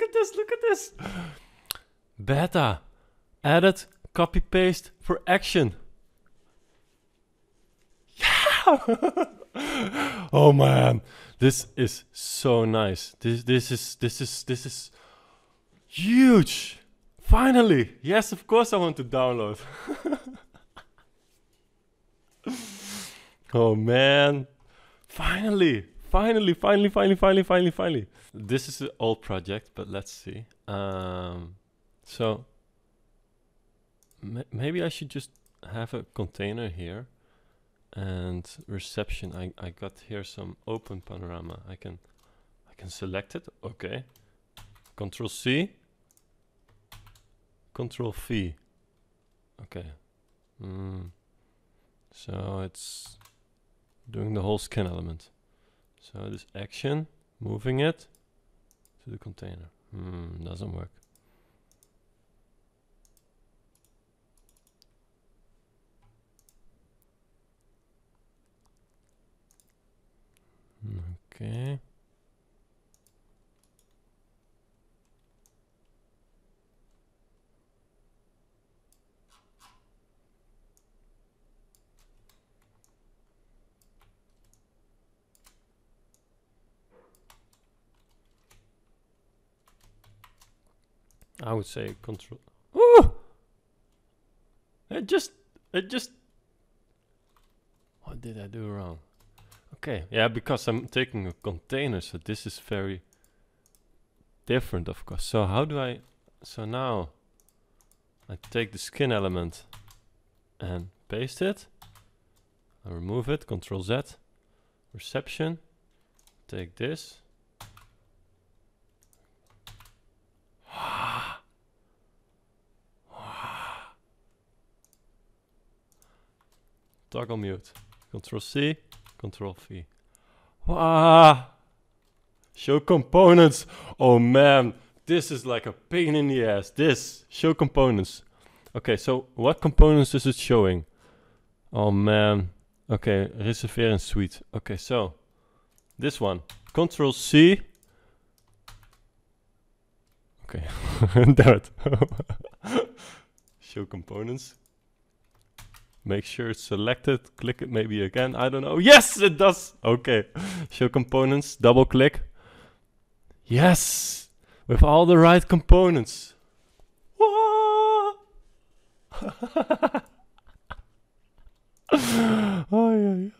Look at this. Look at this. Beta. Edit. Copy paste for action. Yeah. oh man. This is so nice. This this is this is this is huge. Finally. Yes, of course I want to download. oh man. Finally finally, finally, finally, finally, finally, finally. This is an old project, but let's see. Um, so maybe I should just have a container here and reception. I, I got here some open panorama. I can I can select it. Okay. Control C. Control V. Okay. Mm. So it's doing the whole skin element. So this action, moving it to the container. Hmm, doesn't work. Hmm, okay. I would say control. Oh, it just, it just. What did I do wrong? Okay, yeah, because I'm taking a container, so this is very different, of course. So how do I? So now, I take the skin element and paste it. I remove it. Control Z. Reception. Take this. Toggle mute. Control C, Control V. Wow! Show components. Oh man, this is like a pain in the ass. This, show components. Okay, so what components is it showing? Oh man. Okay, reserveren suite. Okay, so this one. Control C. Okay, that. show components. Make sure it's selected. Click it maybe again. I don't know. Yes, it does. Okay. Show components. Double click. Yes, with all the right components. oh, oh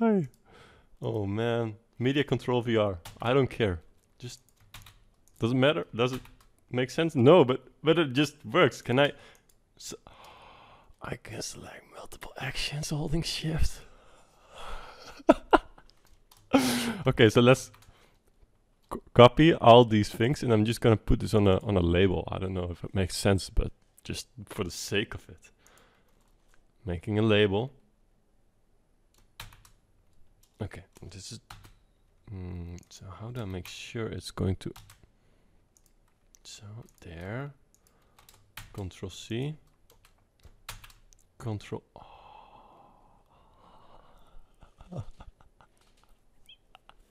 man, media control VR. I don't care. Just doesn't matter. Does it make sense? No, but but it just works. Can I? So, I can select multiple actions holding shift. okay, so let's copy all these things and I'm just gonna put this on a on a label. I don't know if it makes sense, but just for the sake of it. Making a label. Okay, this is mm, so how do I make sure it's going to so there Control C Control.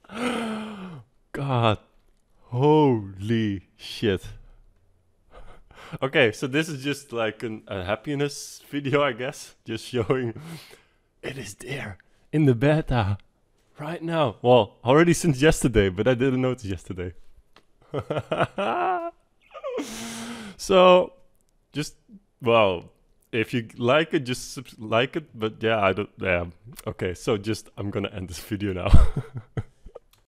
God. Holy shit. okay, so this is just like an, a happiness video, I guess. Just showing it is there in the beta right now. Well, already since yesterday, but I didn't notice yesterday. so, just well if you like it, just like it. But yeah, I don't. Yeah, okay. So just I'm gonna end this video now.